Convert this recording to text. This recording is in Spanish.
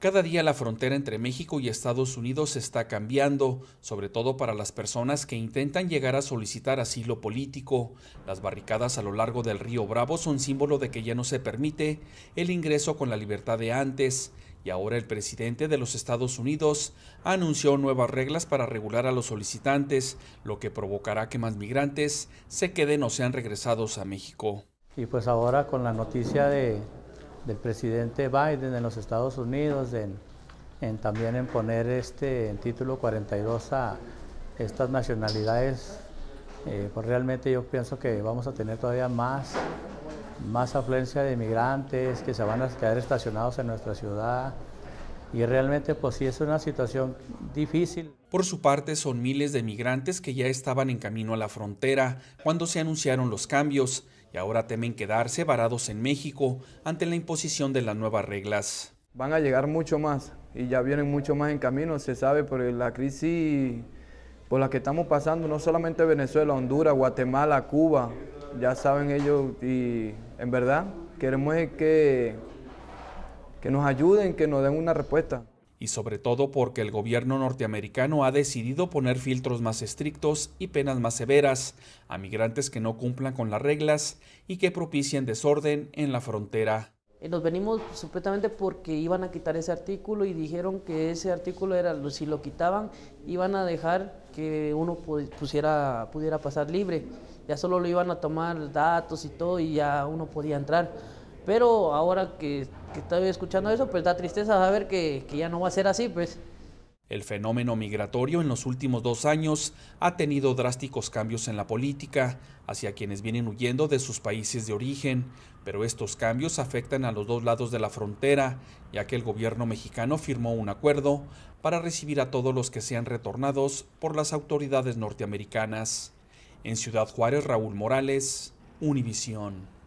Cada día la frontera entre México y Estados Unidos está cambiando, sobre todo para las personas que intentan llegar a solicitar asilo político. Las barricadas a lo largo del río Bravo son símbolo de que ya no se permite el ingreso con la libertad de antes. Y ahora el presidente de los Estados Unidos anunció nuevas reglas para regular a los solicitantes, lo que provocará que más migrantes se queden o sean regresados a México. Y pues ahora con la noticia de, del presidente Biden en los Estados Unidos en, también en poner este en título 42 a estas nacionalidades, eh, pues realmente yo pienso que vamos a tener todavía más, más afluencia de inmigrantes que se van a quedar estacionados en nuestra ciudad. Y realmente pues sí es una situación difícil. Por su parte, son miles de migrantes que ya estaban en camino a la frontera cuando se anunciaron los cambios y ahora temen quedarse varados en México ante la imposición de las nuevas reglas. Van a llegar mucho más y ya vienen mucho más en camino, se sabe, por la crisis por la que estamos pasando, no solamente Venezuela, Honduras, Guatemala, Cuba, ya saben ellos y en verdad queremos que, que nos ayuden, que nos den una respuesta y sobre todo porque el gobierno norteamericano ha decidido poner filtros más estrictos y penas más severas a migrantes que no cumplan con las reglas y que propicien desorden en la frontera. Eh, nos venimos supuestamente porque iban a quitar ese artículo y dijeron que ese artículo era, si lo quitaban, iban a dejar que uno pusiera, pudiera pasar libre. Ya solo lo iban a tomar datos y todo y ya uno podía entrar pero ahora que, estoy escuchando eso, pues da tristeza saber que, que ya no va a ser así, pues. El fenómeno migratorio en los últimos dos años ha tenido drásticos cambios en la política hacia quienes vienen huyendo de sus países de origen, pero estos cambios afectan a los dos lados de la frontera, ya que el gobierno mexicano firmó un acuerdo para recibir a todos los que sean retornados por las autoridades norteamericanas. En Ciudad Juárez, Raúl Morales, Univisión.